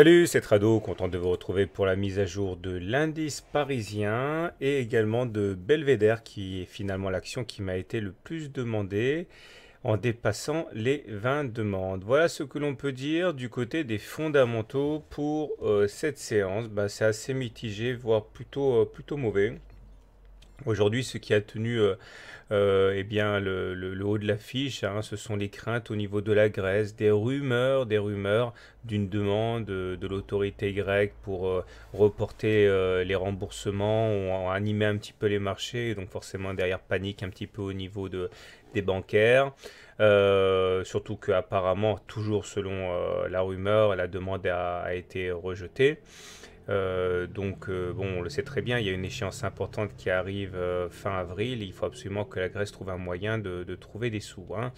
Salut, c'est Trado, content de vous retrouver pour la mise à jour de l'indice parisien et également de Belvédère qui est finalement l'action qui m'a été le plus demandée en dépassant les 20 demandes. Voilà ce que l'on peut dire du côté des fondamentaux pour euh, cette séance. Bah, c'est assez mitigé, voire plutôt, euh, plutôt mauvais. Aujourd'hui, ce qui a tenu euh, euh, eh bien, le, haut de l'affiche, hein, ce sont les craintes au niveau de la Grèce, des rumeurs, des rumeurs d'une demande euh, de, l'autorité grecque pour reporter les remboursements, ont animé un petit peu les marchés, donc forcément derrière panique un petit peu au niveau de, des bancaires. surtout que apparemment, toujours selon la rumeur, la demande a été rejetée. Euh, donc, euh, bon, on le sait très bien, il y a une échéance importante qui arrive euh, fin avril. Il faut absolument que la Grèce trouve un moyen de, trouver des sous. Hein.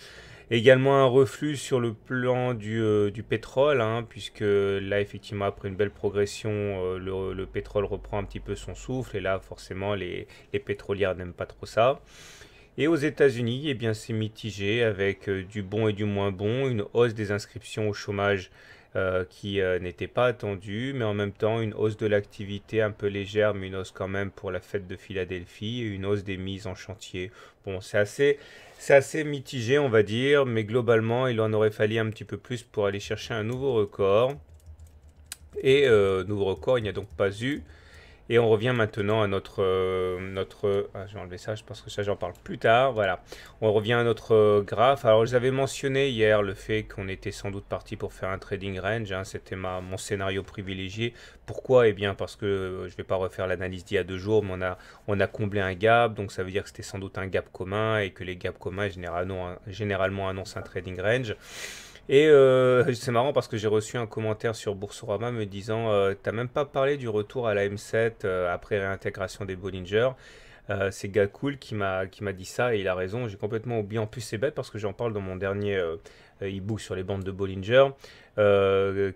Également un reflux sur le plan du, pétrole, hein, puisque là, effectivement, après une belle progression, le, pétrole reprend un petit peu son souffle. Et là, forcément, les, pétrolières n'aiment pas trop ça. Et aux États-Unis, eh bien, c'est mitigé avec du bon et du moins bon, une hausse des inscriptions au chômage euh, qui euh, n'était pas attendu, mais en même temps une hausse de l'activité un peu légère, mais une hausse quand même pour la fête de Philadelphie, et une hausse des mises en chantier. Bon, c'est assez, c'est assez mitigé, on va dire, mais globalement, il en aurait fallu un petit peu plus pour aller chercher un nouveau record. Et euh, nouveau record, il n'y a donc pas eu. Et on revient maintenant à notre... Euh, notre ah, je vais enlever ça, je que ça j'en parle plus tard. Voilà. On revient à notre euh, graphe. Alors avais mentionné hier le fait qu'on était sans doute parti pour faire un trading range. Hein. C'était mon scénario privilégié. Pourquoi Eh bien parce que euh, je ne vais pas refaire l'analyse d'il y a deux jours, mais on a, on a comblé un gap. Donc ça veut dire que c'était sans doute un gap commun et que les gaps communs généralement annoncent un trading range. Et euh, c'est marrant parce que j'ai reçu un commentaire sur Boursorama me disant euh, T'as même pas parlé du retour à la M7 euh, après réintégration des Bollinger. Euh, c'est Gakul qui m'a dit ça et il a raison. J'ai complètement oublié. En plus, c'est bête parce que j'en parle dans mon dernier e-book sur les bandes de Bollinger,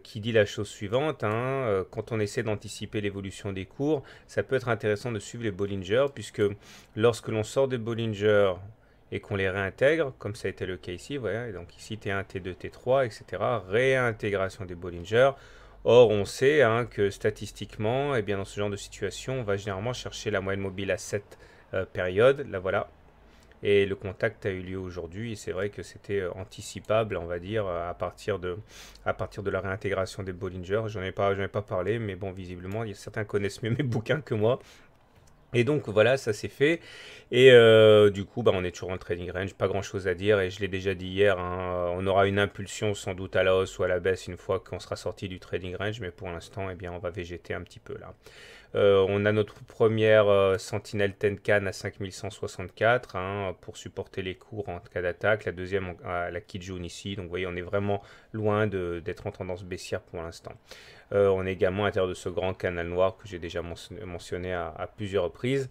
qui dit la chose suivante, hein, quand on essaie d'anticiper l'évolution des cours, ça peut être intéressant de suivre les Bollinger, puisque lorsque l'on sort des Bollinger, et qu'on les réintègre, comme ça a été le cas ici, voilà, et donc ici T1, T2, T3, etc., réintégration des Bollinger. Or, on sait hein, que statistiquement, et eh bien, dans ce genre de situation, on va généralement chercher la moyenne mobile à cette euh, période, la voilà. Et le contact a eu lieu aujourd'hui, et c'est vrai que c'était euh, anticipable, on va dire, à partir de, à partir de la réintégration des Bollinger. J'en ai, pas, ai pas parlé, mais bon, visiblement, certains connaissent mieux mes bouquins que moi. Et donc voilà, ça c'est fait. Et euh, du coup, bah, on est toujours en trading range, pas grand chose à dire. Et je l'ai déjà dit hier, hein, on aura une impulsion sans doute à la hausse ou à la baisse une fois qu'on sera sorti du trading range. Mais pour l'instant, eh bien, on va végéter un petit peu là. Euh, on a notre première euh, sentinelle Sentinel Tenkan à 5164 hein, pour supporter les cours en cas d'attaque. La deuxième à la Kijun ici. Donc vous voyez, on est vraiment loin d'être en tendance baissière pour l'instant. Euh, on est également à l'intérieur de ce grand canal noir que j'ai déjà mentionné à, plusieurs reprises.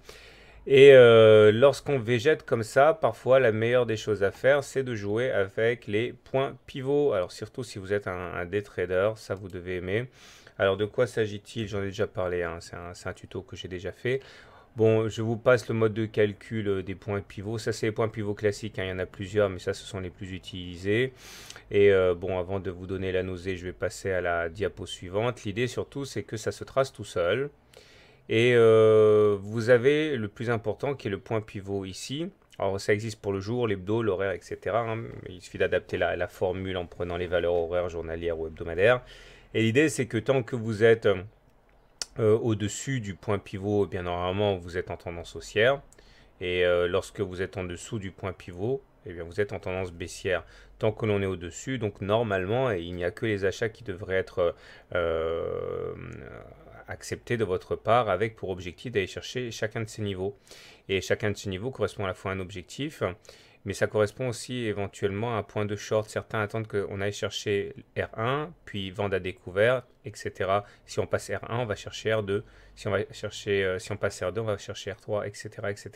Et euh, lorsqu'on végète comme ça, parfois la meilleure des choses à faire, c'est de jouer avec les points pivots. Alors surtout si vous êtes un, day trader, ça vous devez aimer. Alors de quoi s'agit-il J'en ai déjà parlé, hein. c'est un, tuto que j'ai déjà fait. Bon, je vous passe le mode de calcul euh, des points pivots. Ça, c'est les points pivots classiques. Hein. Il y en a plusieurs, mais ça, ce sont les plus utilisés. Et euh, bon, avant de vous donner la nausée, je vais passer à la diapo suivante. L'idée, surtout, c'est que ça se trace tout seul. Et euh, vous avez le plus important, qui est le point pivot ici. Alors, ça existe pour le jour, l'hebdo, l'horaire, etc. Hein. Il suffit d'adapter la formule en prenant les valeurs horaires, journalières ou hebdomadaires. Et l'idée, c'est que tant que vous êtes euh, au-dessus du point pivot, eh bien normalement, vous êtes en tendance haussière. Et euh, lorsque vous êtes en dessous du point pivot, eh bien, vous êtes en tendance baissière tant que l'on est au-dessus. Donc normalement, il n'y a que les achats qui devraient être euh, acceptés de votre part avec pour objectif d'aller chercher chacun de ces niveaux. Et chacun de ces niveaux correspond à la fois à un objectif mais ça correspond aussi éventuellement à un point de short. Certains attendent qu'on aille chercher R1, puis vendre à découvert, etc. Si on passe R1, on va chercher R2. Si on, va chercher, euh, si on passe R2, on va chercher R3, etc. etc.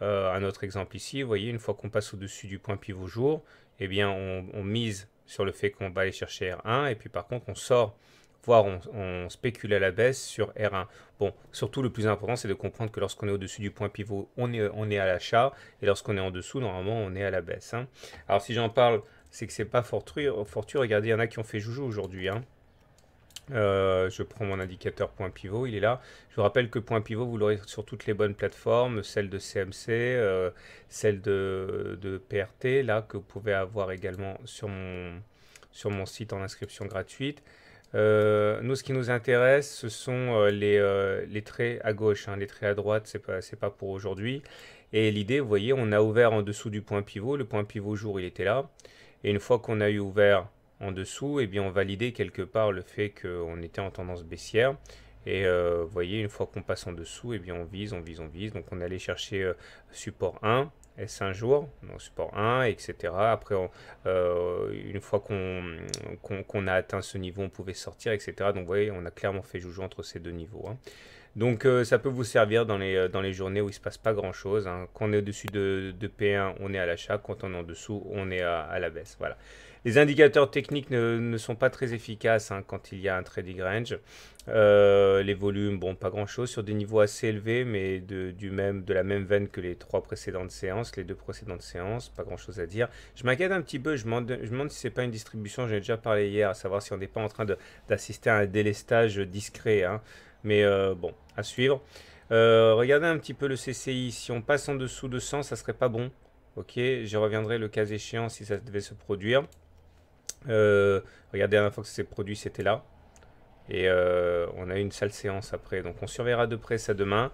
un autre exemple ici, vous voyez, une fois qu'on passe au-dessus du point pivot jour, eh bien, on, on mise sur le fait qu'on va aller chercher R1, et puis par contre, on sort on, spécule à la baisse sur R1. Bon, surtout le plus important, c'est de comprendre que lorsqu'on est au-dessus du point pivot, on est, on est à l'achat, et lorsqu'on est en dessous, normalement, on est à la baisse. Hein. Alors si j'en parle, c'est que c'est pas fortuit. Regardez, il y en a qui ont fait joujou aujourd'hui. Hein. Euh, je prends mon indicateur point pivot, il est là. Je vous rappelle que point pivot, vous l'aurez sur toutes les bonnes plateformes, celle de CMC, euh, celle de, de, PRT, là, que vous pouvez avoir également sur mon, sur mon site en inscription gratuite. Euh, nous, ce qui nous intéresse, ce sont euh, les, euh, les, traits à gauche. Hein. Les traits à droite, c'est pas, pas pour aujourd'hui. Et l'idée, vous voyez, on a ouvert en dessous du point pivot. Le point pivot jour, il était là. Et une fois qu'on a eu ouvert en dessous, et eh bien, on validait quelque part le fait qu'on était en tendance baissière. Et vous voyez, une fois qu'on passe en dessous, et eh bien, on vise, on vise, on vise. Donc, on allait chercher support 1. S1 jour Non, support 1, etc. Après, euh, une fois qu'on a atteint ce niveau, on pouvait sortir, etc. Donc, vous voyez, on a clairement fait joujou entre ces deux niveaux. Hein. Donc, euh, ça peut vous servir dans les, dans les journées où il ne se passe pas grand-chose. Hein. Quand on est au-dessus de, P1, on est à l'achat. Quand on est en dessous, on est à, à la baisse. Voilà les indicateurs techniques ne, sont pas très efficaces hein, quand il y a un trading range. Euh, les volumes, bon, pas grand-chose, sur des niveaux assez élevés, mais de, du même, de la même veine que les trois précédentes séances, les deux précédentes séances, pas grand-chose à dire. Je m'inquiète un petit peu, je me demande si c'est pas une distribution, j'en ai déjà parlé hier, à savoir si on n'est pas en train d'assister à un délestage discret. Hein. Mais euh, bon, à suivre. Euh, regardez un petit peu le CCI. Si on passe en dessous de 100, ça serait pas bon. Ok, je reviendrai le cas échéant si ça devait se produire. Euh, regardez, la dernière fois que ça s'est produit, c'était là. Et euh, on a eu une sale séance après. Donc on surveillera de près ça demain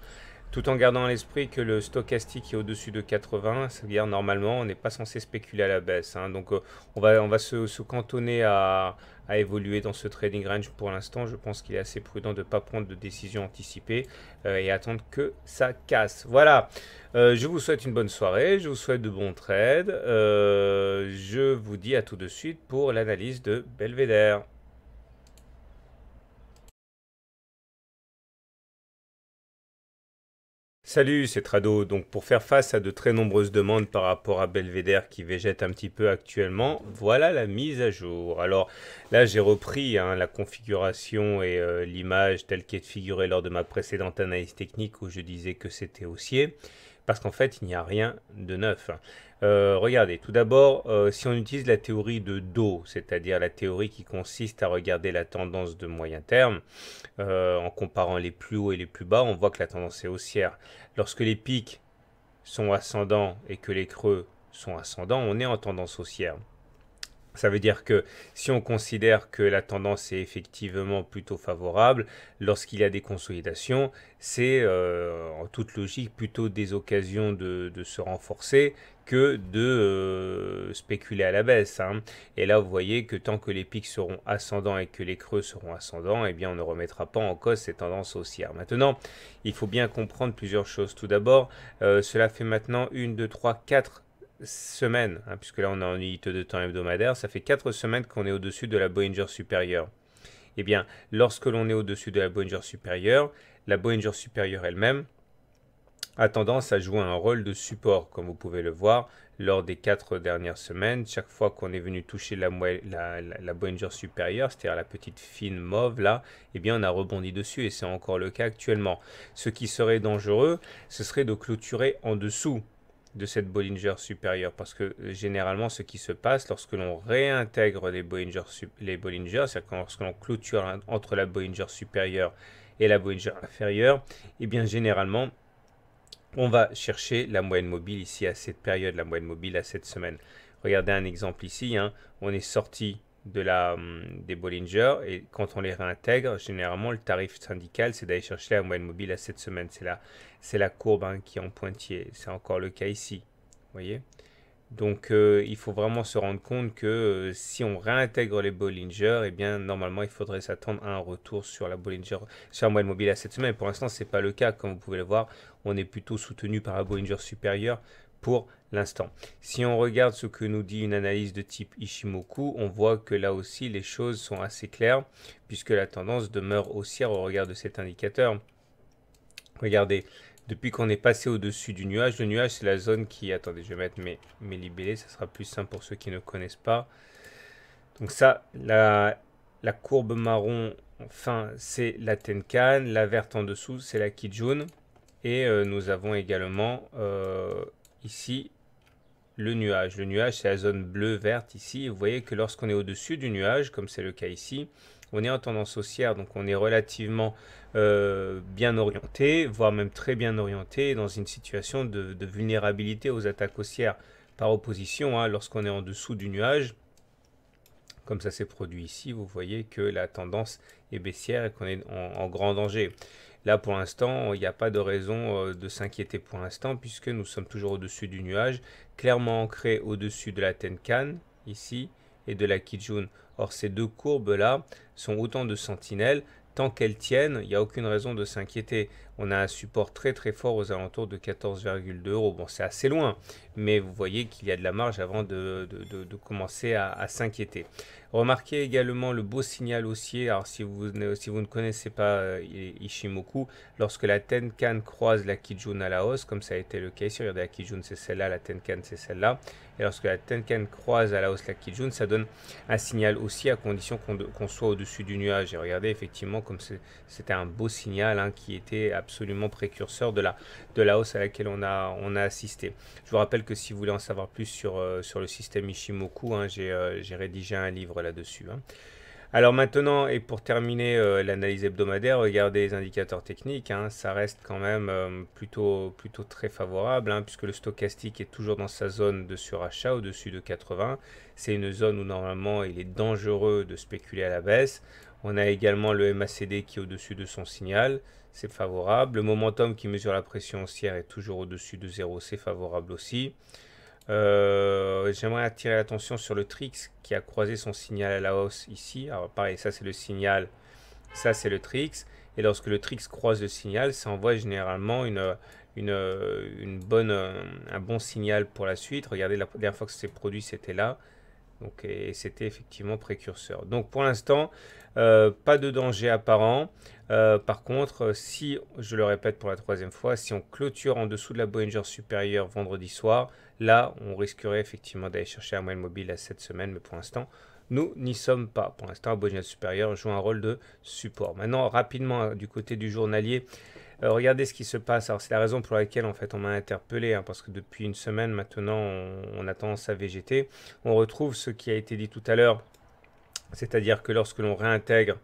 tout en gardant à l'esprit que le stochastique est au-dessus de 80, c'est-à-dire normalement on n'est pas censé spéculer à la baisse. Hein. donc euh, on va, on va se, cantonner à, évoluer dans ce trading range pour l'instant. Je pense qu'il est assez prudent de ne pas prendre de décision anticipée euh, et attendre que ça casse. Voilà, euh, je vous souhaite une bonne soirée, je vous souhaite de bons trades. je vous dis à tout de suite pour l'analyse de Belvedere. Salut, c'est Trado. Donc pour faire face à de très nombreuses demandes par rapport à Belvedere qui végète un petit peu actuellement, voilà la mise à jour. Alors là j'ai repris hein, la configuration et euh, l'image telle est figurée lors de ma précédente analyse technique où je disais que c'était haussier parce qu'en fait il n'y a rien de neuf. Euh, regardez, tout d'abord, euh, si on utilise la théorie de Do, c'est-à-dire la théorie qui consiste à regarder la tendance de moyen terme, en comparant les plus hauts et les plus bas, on voit que la tendance est haussière. Lorsque les pics sont ascendants et que les creux sont ascendants, on est en tendance haussière. Ça veut dire que si on considère que la tendance est effectivement plutôt favorable, lorsqu'il y a des consolidations, c'est euh, en toute logique plutôt des occasions de se renforcer que de euh, spéculer à la baisse. Hein. Et là, vous voyez que tant que les pics seront ascendants et que les creux seront ascendants, eh bien, on ne remettra pas en cause ces tendances haussières. Maintenant, il faut bien comprendre plusieurs choses. Tout d'abord, euh, cela fait maintenant une, deux, trois, quatre semaines, hein, puisque là on est en unité de temps hebdomadaire, ça fait quatre semaines qu'on est au-dessus de la Bollinger supérieure. Eh bien, lorsque l'on est au-dessus de la Bollinger supérieure, la Bollinger supérieure elle-même, a tendance à jouer un rôle de support, comme vous pouvez le voir lors des quatre dernières semaines. Chaque fois qu'on est venu toucher la, la, supérieure, c'est-à-dire la petite fine mauve là, eh bien on a rebondi dessus et c'est encore le cas actuellement. Ce qui serait dangereux, ce serait de clôturer en dessous de cette Bollinger supérieure parce que euh, généralement ce qui se passe lorsque l'on réintègre les Bollinger, les c'est-à-dire lorsque l'on clôture entre la Bollinger supérieure et la Bollinger inférieure, et eh bien généralement on va chercher la moyenne mobile ici à cette période, la moyenne mobile à cette semaine. Regardez un exemple ici. Hein. On est sorti de la, hum, des Bollinger et quand on les réintègre, généralement le tarif syndical c'est d'aller chercher la moyenne mobile à cette semaine. C'est la, la courbe hein, qui est en pointillé. C'est encore le cas ici. voyez donc euh, il faut vraiment se rendre compte que euh, si on réintègre les Bollinger, eh bien normalement il faudrait s'attendre à un retour sur la Bollinger, sur mobile à cette semaine. Pour l'instant, ce n'est pas le cas, comme vous pouvez le voir, on est plutôt soutenu par la Bollinger supérieure pour l'instant. Si on regarde ce que nous dit une analyse de type Ishimoku, on voit que là aussi les choses sont assez claires, puisque la tendance demeure haussière au regard de cet indicateur. Regardez, depuis qu'on est passé au-dessus du nuage, le nuage c'est la zone qui... Attendez, je vais mettre mes, mes libellés, ça sera plus simple pour ceux qui ne connaissent pas. Donc ça, la, courbe marron, enfin, c'est la Tenkan, la verte en dessous, c'est la Kijun. Et euh, nous avons également euh, ici le nuage. Le nuage, c'est la zone bleu-verte ici. Vous voyez que lorsqu'on est au-dessus du nuage, comme c'est le cas ici, on est en tendance haussière, donc on est relativement euh, bien orienté, voire même très bien orienté, dans une situation de, vulnérabilité aux attaques haussières par opposition, hein. lorsqu'on est en dessous du nuage, comme ça s'est produit ici, vous voyez que la tendance est baissière et qu'on est en, grand danger. Là, pour l'instant, il n'y a pas de raison euh, de s'inquiéter pour l'instant, puisque nous sommes toujours au-dessus du nuage, clairement ancré au-dessus de la Tenkan, ici, et de la Kijun Or, ces deux courbes-là sont autant de sentinelles. Tant qu'elles tiennent, il n'y a aucune raison de s'inquiéter. On a un support très très fort aux alentours de 14,2 euros. Bon, c'est assez loin, mais vous voyez qu'il y a de la marge avant de, commencer à, s'inquiéter. Remarquez également le beau signal haussier. Alors, si vous, si vous ne connaissez pas euh, Ishimoku, lorsque la Tenkan croise la Kijun à la hausse, comme ça a été le cas ici, regardez la Kijun c'est celle-là, la Tenkan c'est celle-là, et lorsque la Tenkan croise à la hausse la Kijun, ça donne un signal haussier à condition qu'on soit au-dessus du nuage. Et regardez effectivement comme c'était un beau signal hein, qui était à absolument précurseur de la, de la hausse à laquelle on a, on a assisté. Je vous rappelle que si vous voulez en savoir plus sur, euh, sur le système Ishimoku, hein, euh, j'ai rédigé un livre là-dessus. Hein. Alors maintenant, et pour terminer euh, l'analyse hebdomadaire, regardez les indicateurs techniques, hein. ça reste quand même plutôt, plutôt très favorable, puisque le stochastique est toujours dans sa zone de surachat au-dessus de 80. C'est une zone où normalement il est dangereux de spéculer à la baisse. On a également le MACD qui est au-dessus de son signal c'est favorable. Le momentum qui mesure la pression haussière est toujours au-dessus de 0, c'est favorable aussi. Euh, j'aimerais attirer l'attention sur le Trix qui a croisé son signal à la hausse ici. Alors pareil, ça c'est le signal, ça c'est le Trix. Et lorsque le Trix croise le signal, ça envoie généralement une, une, bonne, un bon signal pour la suite. Regardez, la dernière fois que c'est produit, c'était là. Donc, et c'était effectivement précurseur. Donc pour l'instant, euh, pas de danger apparent. Euh, par contre, euh, si, je le répète pour la troisième fois, si on clôture en dessous de la Bollinger supérieure vendredi soir, là, on risquerait effectivement d'aller chercher un moyen mobile à cette semaine, mais pour l'instant, nous n'y sommes pas. Pour l'instant, la Bollinger supérieure joue un rôle de support. Maintenant, rapidement, hein, du côté du journalier, regardez ce qui se passe. Alors, c'est la raison pour laquelle, en fait, on m'a interpellé, hein, parce que depuis une semaine maintenant, on, on a tendance à végéter. On retrouve ce qui a été dit tout à l'heure c'est-à-dire que lorsque l'on réintègre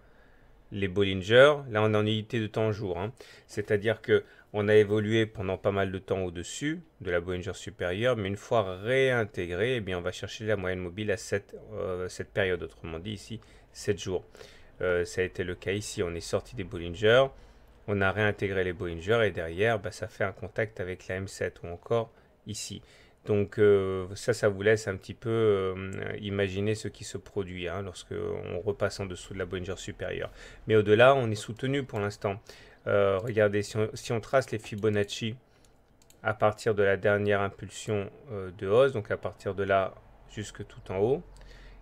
les Bollinger, là on est en unité de temps jour, hein. c'est-à-dire que a évolué pendant pas mal de temps au-dessus de la Bollinger supérieure, mais une fois réintégré, eh bien on va chercher la moyenne mobile à cette, euh, période, autrement dit ici 7 jours. Euh, ça a été le cas ici, on est sorti des Bollinger, on a réintégré les Bollinger et derrière bah, ça fait un contact avec la M7 ou encore ici. Donc euh, ça, ça vous laisse un petit peu euh, imaginer ce qui se produit hein, lorsqu'on repasse en dessous de la Bollinger supérieure. Mais au-delà, on est soutenu pour l'instant. Euh, regardez, si on, trace les Fibonacci à partir de la dernière impulsion de hausse, donc à partir de là jusque tout en haut,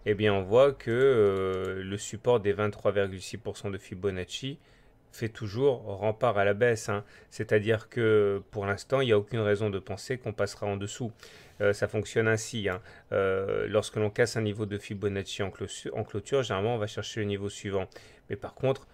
eh bien on voit que le support des 23,6% de Fibonacci fait toujours rempart à la baisse. Hein. C'est-à-dire que pour l'instant, il n'y a aucune raison de penser qu'on passera en dessous. Euh, ça fonctionne ainsi. Hein. Euh, lorsque l'on casse un niveau de Fibonacci en clôture, généralement, on va chercher le niveau suivant. Mais par contre,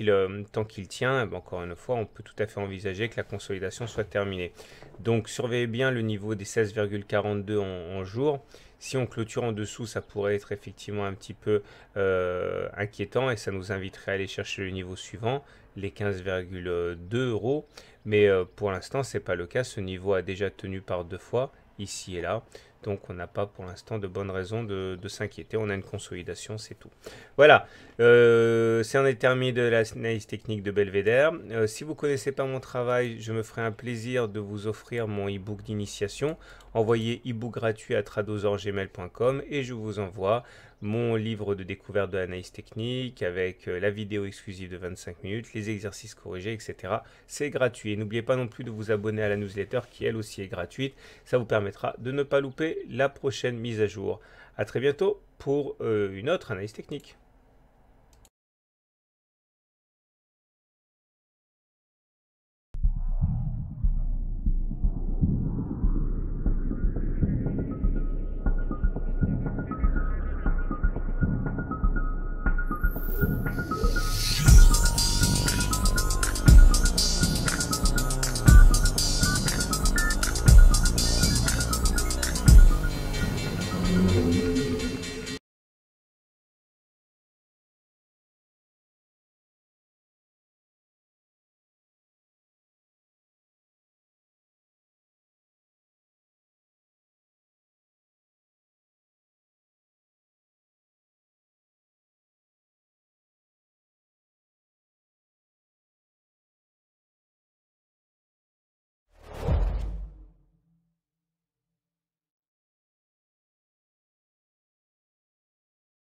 euh, tant qu'il tient, eh ben, encore une fois, on peut tout à fait envisager que la consolidation soit terminée. Donc surveillez bien le niveau des 16,42 en, en, jour. Si on clôture en dessous, ça pourrait être effectivement un petit peu euh, inquiétant et ça nous inviterait à aller chercher le niveau suivant, les 15,2 euros. Mais euh, pour l'instant, ce n'est pas le cas. Ce niveau a déjà tenu par deux fois, ici et là. Donc on n'a pas pour l'instant de bonnes raisons de, s'inquiéter. On a une consolidation, c'est tout. Voilà, euh, c'est un des termes de l'analyse technique de Belvedere. Euh, si vous ne connaissez pas mon travail, je me ferai un plaisir de vous offrir mon e-book d'initiation. Envoyez e-book gratuit à tradosorgmail.com et je vous envoie mon livre de découverte de l'analyse technique avec euh, la vidéo exclusive de 25 minutes, les exercices corrigés, etc. C'est gratuit. n'oubliez pas non plus de vous abonner à la newsletter qui elle aussi est gratuite. Ça vous permettra de ne pas louper la prochaine mise à jour. A très bientôt pour euh, une autre analyse technique.